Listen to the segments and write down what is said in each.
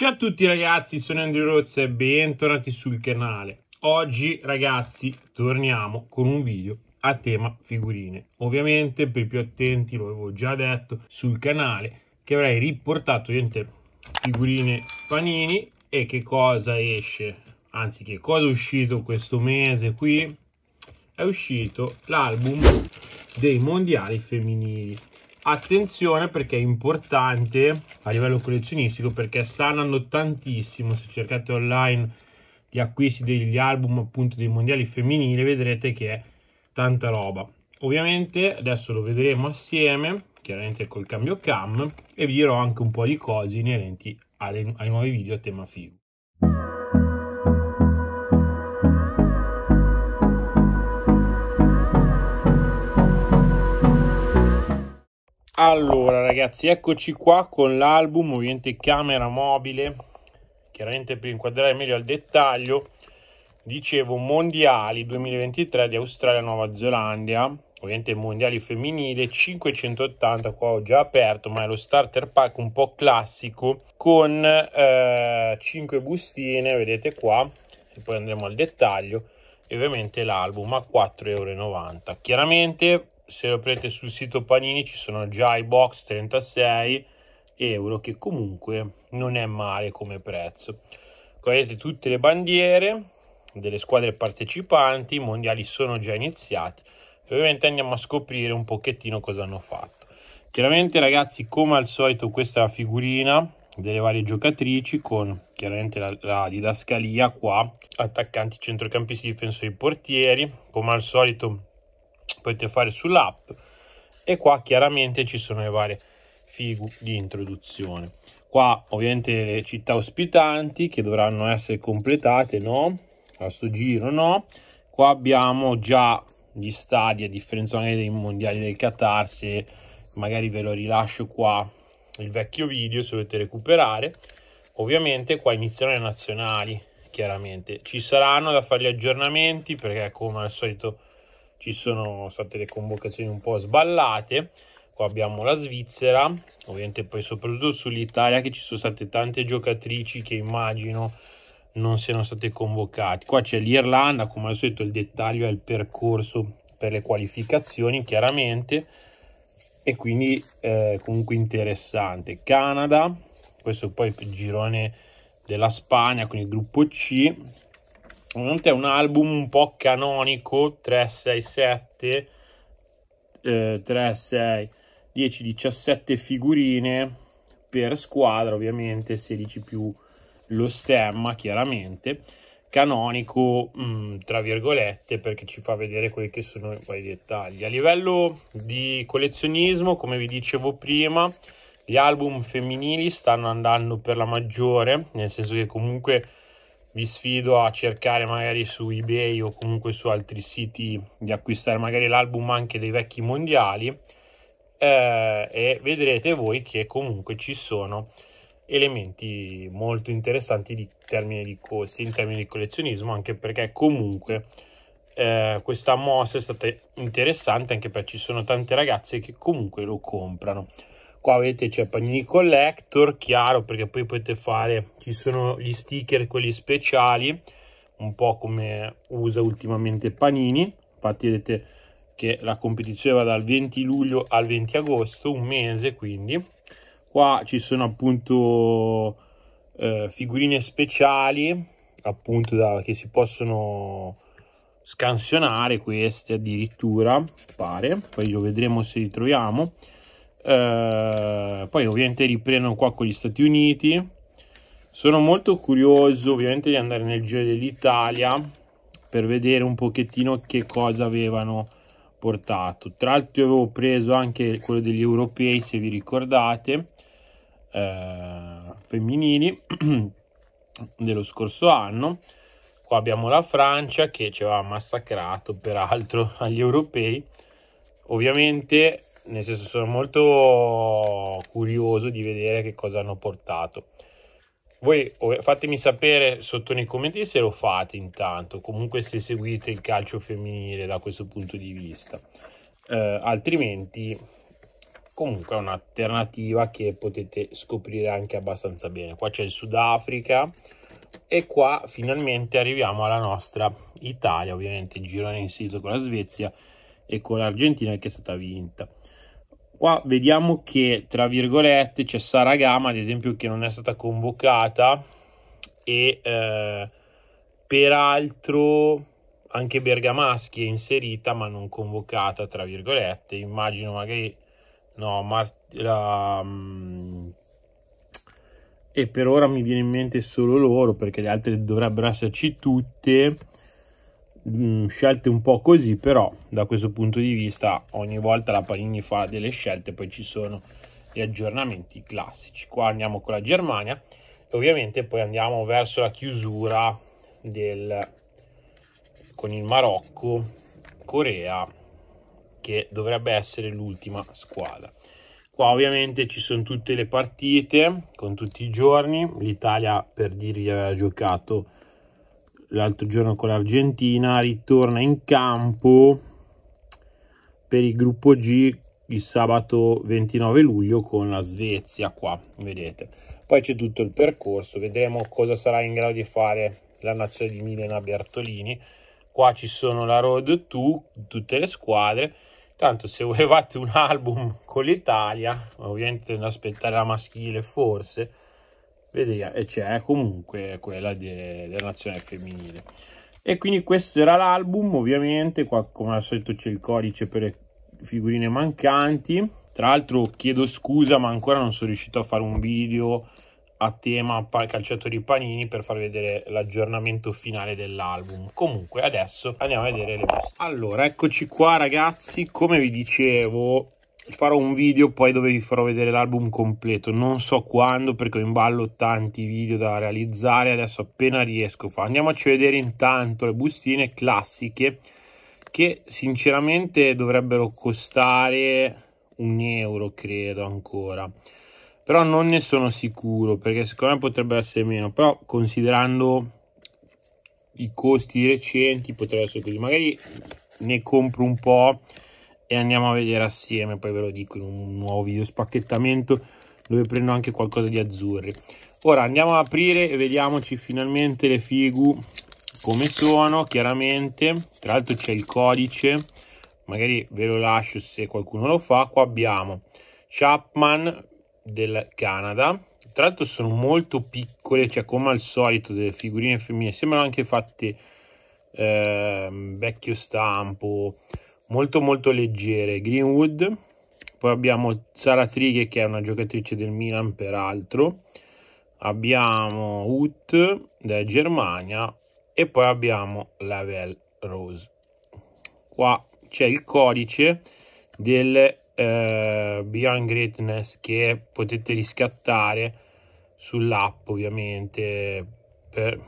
Ciao a tutti ragazzi, sono Andrew Roz e bentornati sul canale. Oggi ragazzi torniamo con un video a tema figurine. Ovviamente per i più attenti, lo avevo già detto sul canale, che avrei riportato figurine panini e che cosa esce, anzi che cosa è uscito questo mese qui, è uscito l'album dei mondiali femminili attenzione perché è importante a livello collezionistico perché sta andando tantissimo se cercate online gli acquisti degli album appunto dei mondiali femminili vedrete che è tanta roba ovviamente adesso lo vedremo assieme chiaramente col cambio cam e vi dirò anche un po' di cose inerenti ai nuovi video a tema figo Allora ragazzi, eccoci qua con l'album ovviamente camera mobile, chiaramente per inquadrare meglio al dettaglio, dicevo mondiali 2023 di Australia Nuova Zelanda, ovviamente mondiali femminile 580, qua ho già aperto, ma è lo starter pack un po' classico con eh, 5 bustine, vedete qua, e poi andremo al dettaglio, e ovviamente l'album a 4,90 euro. Chiaramente se lo prendete sul sito Panini ci sono già i box 36 euro che comunque non è male come prezzo vedete tutte le bandiere delle squadre partecipanti i mondiali sono già iniziati e ovviamente andiamo a scoprire un pochettino cosa hanno fatto chiaramente ragazzi come al solito questa è la figurina delle varie giocatrici con chiaramente la, la didascalia qua attaccanti centrocampisti difensori portieri come al solito potete fare sull'app e qua chiaramente ci sono le varie figu di introduzione qua ovviamente le città ospitanti che dovranno essere completate no a sto giro no qua abbiamo già gli stadi a differenza dei mondiali del Qatar se magari ve lo rilascio qua il vecchio video se volete recuperare ovviamente qua iniziano le nazionali chiaramente ci saranno da fare gli aggiornamenti perché come al solito ci sono state le convocazioni un po' sballate. Qua abbiamo la Svizzera, ovviamente poi soprattutto sull'Italia che ci sono state tante giocatrici che immagino non siano state convocate. Qua c'è l'Irlanda, come al solito il dettaglio è il percorso per le qualificazioni, chiaramente, e quindi eh, comunque interessante. Canada, questo poi per il girone della Spagna con il gruppo C, Ovviamente è un album un po' canonico, 3, 6, 7, eh, 3, 6, 10, 17 figurine per squadra, ovviamente 16 più lo stemma, chiaramente, canonico, mh, mm, tra virgolette, perché ci fa vedere quelli che sono i dettagli. A livello di collezionismo, come vi dicevo prima, gli album femminili stanno andando per la maggiore, nel senso che comunque vi sfido a cercare magari su ebay o comunque su altri siti di acquistare magari l'album anche dei vecchi mondiali eh, e vedrete voi che comunque ci sono elementi molto interessanti di termini di costi in termini di collezionismo anche perché comunque eh, questa mossa è stata interessante anche perché ci sono tante ragazze che comunque lo comprano qua vedete c'è Panini Collector, chiaro perché poi potete fare, ci sono gli sticker quelli speciali, un po' come usa ultimamente Panini, infatti vedete che la competizione va dal 20 luglio al 20 agosto, un mese quindi, qua ci sono appunto eh, figurine speciali, appunto da, che si possono scansionare queste addirittura, pare, poi lo vedremo se li troviamo, eh, poi ovviamente riprendono qua con gli Stati Uniti sono molto curioso ovviamente di andare nel giro dell'Italia per vedere un pochettino che cosa avevano portato tra l'altro io avevo preso anche quello degli europei se vi ricordate eh, femminili dello scorso anno qua abbiamo la Francia che ci aveva massacrato peraltro agli europei ovviamente nel senso sono molto curioso di vedere che cosa hanno portato. Voi fatemi sapere sotto nei commenti se lo fate intanto, comunque se seguite il calcio femminile da questo punto di vista, eh, altrimenti comunque è un'alternativa che potete scoprire anche abbastanza bene. Qua c'è il Sudafrica e qua finalmente arriviamo alla nostra Italia, ovviamente il girone in sito con la Svezia e con l'Argentina che è stata vinta qua vediamo che tra virgolette c'è Sara Gama ad esempio che non è stata convocata e eh, peraltro anche Bergamaschi è inserita ma non convocata tra virgolette immagino magari no Mart- la, um, e per ora mi viene in mente solo loro perché le altre dovrebbero esserci tutte Mm, scelte un po' così, però da questo punto di vista ogni volta la Panini fa delle scelte, poi ci sono gli aggiornamenti classici. Qua andiamo con la Germania e ovviamente poi andiamo verso la chiusura del, con il Marocco, Corea, che dovrebbe essere l'ultima squadra. Qua ovviamente ci sono tutte le partite con tutti i giorni, l'Italia per dirvi aveva giocato l'altro giorno con l'Argentina, ritorna in campo per il gruppo G il sabato 29 luglio con la Svezia qua, vedete. Poi c'è tutto il percorso, vedremo cosa sarà in grado di fare la nazione di Milena Bertolini. Qua ci sono la Road 2, tutte le squadre. Tanto se volevate un album con l'Italia, ovviamente non aspettare la maschile forse, vediamo, e c'è comunque quella de, della nazione femminile. E quindi questo era l'album, ovviamente, qua come al solito c'è il codice per le figurine mancanti. Tra l'altro chiedo scusa, ma ancora non sono riuscito a fare un video a tema calciatori panini per far vedere l'aggiornamento finale dell'album comunque adesso andiamo a vedere le buste allora eccoci qua ragazzi come vi dicevo farò un video poi dove vi farò vedere l'album completo non so quando perché ho in ballo tanti video da realizzare adesso appena riesco fa. andiamoci a vedere intanto le bustine classiche che sinceramente dovrebbero costare un euro credo ancora però non ne sono sicuro perché secondo me potrebbe essere meno però considerando i costi recenti potrebbe essere così magari ne compro un po' e andiamo a vedere assieme, poi ve lo dico in un nuovo video spacchettamento dove prendo anche qualcosa di azzurri. Ora andiamo ad aprire e vediamoci finalmente le figu come sono, chiaramente. Tra l'altro c'è il codice, magari ve lo lascio se qualcuno lo fa. Qua abbiamo Chapman del Canada. Tra l'altro sono molto piccole, cioè come al solito delle figurine femminili, sembrano anche fatte eh, vecchio stampo, molto molto leggere Greenwood poi abbiamo Sara Trighe che è una giocatrice del Milan peraltro abbiamo Ut della Germania e poi abbiamo Lavel Rose qua c'è il codice del eh, Beyond Greatness che potete riscattare sull'app ovviamente per,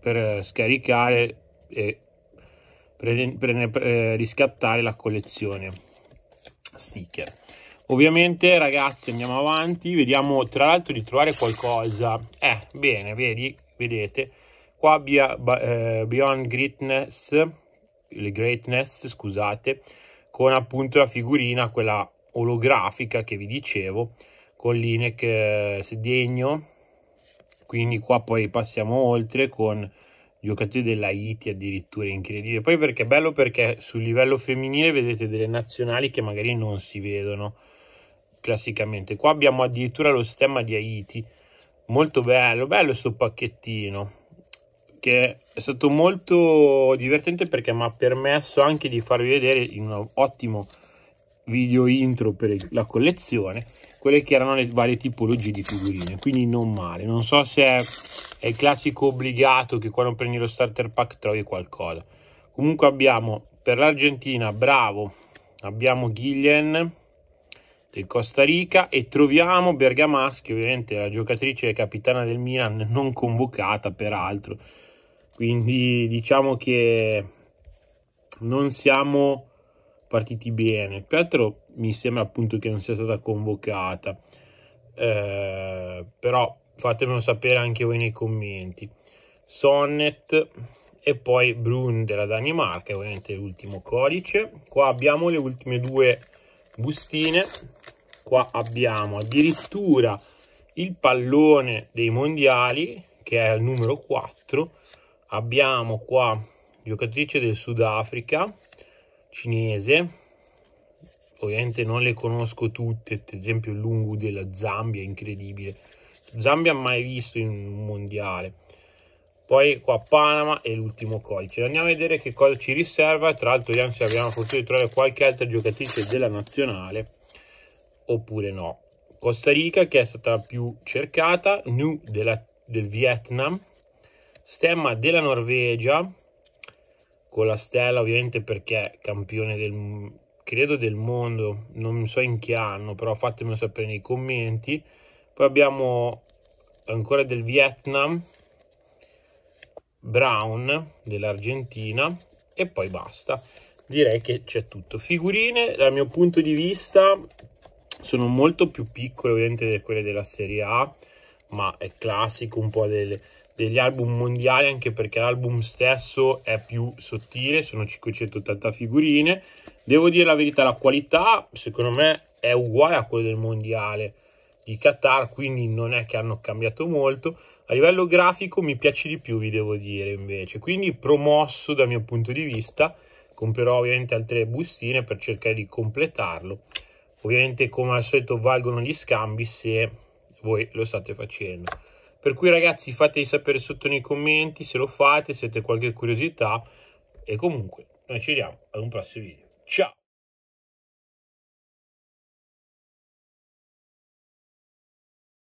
per scaricare e per, per, per eh, riscattare la collezione sticker. Ovviamente ragazzi andiamo avanti, vediamo tra l'altro di trovare qualcosa. Eh, bene, vedi, vedete, qua via, eh, Beyond Greatness, le Greatness, scusate, con appunto la figurina, quella olografica che vi dicevo, con l'Inec eh, Sedegno. Quindi qua poi passiamo oltre con giocatori dell'Haiti addirittura incredibile. Poi perché è bello perché sul livello femminile vedete delle nazionali che magari non si vedono classicamente. Qua abbiamo addirittura lo stemma di Haiti, molto bello, bello sto pacchettino che è stato molto divertente perché mi ha permesso anche di farvi vedere in un ottimo video intro per la collezione quelle che erano le varie tipologie di figurine quindi non male non so se è è il classico obbligato che quando prendi lo starter pack trovi qualcosa comunque abbiamo per l'Argentina bravo abbiamo Guillen del Costa Rica e troviamo Bergamaschi ovviamente la giocatrice capitana del Milan non convocata peraltro quindi diciamo che non siamo partiti bene Peraltro mi sembra appunto che non sia stata convocata eh, però fatemelo sapere anche voi nei commenti. Sonnet e poi Brun della Danimarca, ovviamente l'ultimo codice. Qua abbiamo le ultime due bustine, qua abbiamo addirittura il pallone dei mondiali che è al numero 4, abbiamo qua giocatrice del Sudafrica, cinese, ovviamente non le conosco tutte, ad esempio il Lungu della Zambia, incredibile, Zambia mai visto in un mondiale. Poi qua Panama e l'ultimo codice. Andiamo a vedere che cosa ci riserva. Tra l'altro vediamo se abbiamo potuto trovare qualche altra giocatrice della nazionale oppure no. Costa Rica che è stata più cercata, Nu della, del Vietnam, Stemma della Norvegia con la stella ovviamente perché campione del, credo del mondo, non so in che anno, però fatemelo sapere nei commenti poi abbiamo ancora del Vietnam Brown dell'Argentina e poi basta direi che c'è tutto figurine dal mio punto di vista sono molto più piccole ovviamente di quelle della serie A ma è classico un po' delle, degli album mondiali anche perché l'album stesso è più sottile sono 580 figurine devo dire la verità la qualità secondo me è uguale a quella del mondiale i Qatar, quindi non è che hanno cambiato molto. A livello grafico mi piace di più, vi devo dire invece, quindi promosso dal mio punto di vista. Comprerò ovviamente altre bustine per cercare di completarlo. Ovviamente come al solito valgono gli scambi se voi lo state facendo. Per cui ragazzi fatemi sapere sotto nei commenti se lo fate, se avete qualche curiosità e comunque noi ci vediamo ad un prossimo video. Ciao!